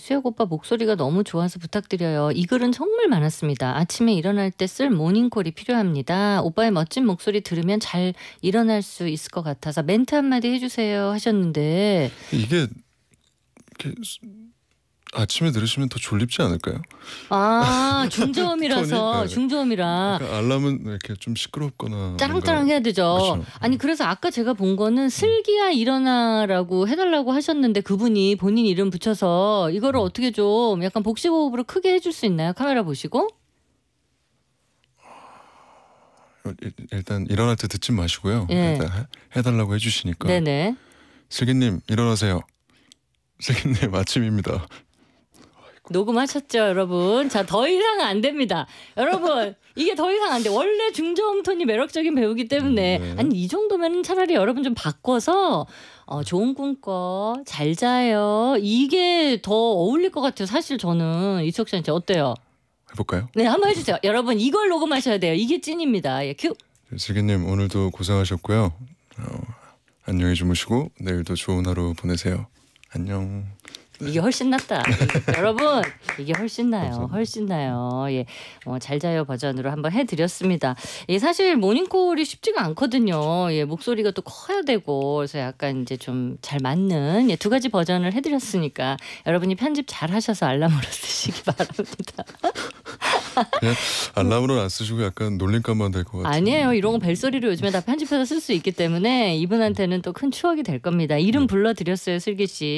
수혁 오빠 목소리가 너무 좋아서 부탁드려요. 이 글은 정말 많았습니다. 아침에 일어날 때 쓸 모닝콜이 필요합니다. 오빠의 멋진 목소리 들으면 잘 일어날 수 있을 것 같아서 멘트 한마디 해주세요 하셨는데 이게 아침에 들으시면 더 졸립지 않을까요? 아 중저음이라서 네. 중저음이라 그러니까 알람은 이렇게 좀 시끄럽거나 짜랑짜랑 해야 되죠. 그렇죠. 아니 그래서 아까 제가 본 거는 슬기야 일어나라고 해달라고 하셨는데 그분이 본인 이름 붙여서 이거를 음. 어떻게 좀 약간 복식 호흡으로 크게 해줄 수 있나요? 카메라 보시고. 어, 일단 일어날 때 듣지 마시고요. 네. 해달라고 해주시니까. 네네. 슬기님 일어나세요. 슬기님 아침입니다. 녹음하셨죠, 여러분? 자, 더 이상 안 됩니다. 여러분, 이게 더 이상 안 돼. 원래 중저음톤이 매력적인 배우기 때문에 음, 네. 아니 이 정도면 차라리 여러분 좀 바꿔서 어, 좋은 꿈 꿔, 잘 자요. 이게 더 어울릴 것 같아요. 사실 저는 이수혁 씨한테 어때요? 해볼까요? 네, 한번 해주세요. 여러분 이걸 녹음하셔야 돼요. 이게 찐입니다. 예, 큐. 슬기님 오늘도 고생하셨고요. 어, 안녕히 주무시고 내일도 좋은 하루 보내세요. 안녕. 이게 훨씬 낫다. 여러분 이게 훨씬 나요. 감사합니다. 훨씬 나요. 예, 어, 잘 자요 버전으로 한번 해드렸습니다. 예, 사실 모닝콜이 쉽지가 않거든요. 예, 목소리가 또 커야 되고 그래서 약간 이제 좀 잘 맞는 예, 두 가지 버전을 해드렸으니까 여러분이 편집 잘 하셔서 알람으로 쓰시기 바랍니다. 알람으로는 안 쓰시고 약간 놀림감만 될 것 같아요. 아니에요. 이런 거 벨소리로 요즘에 다 편집해서 쓸 수 있기 때문에 이분한테는 또 큰 추억이 될 겁니다. 이름 네. 불러드렸어요, 슬기 씨.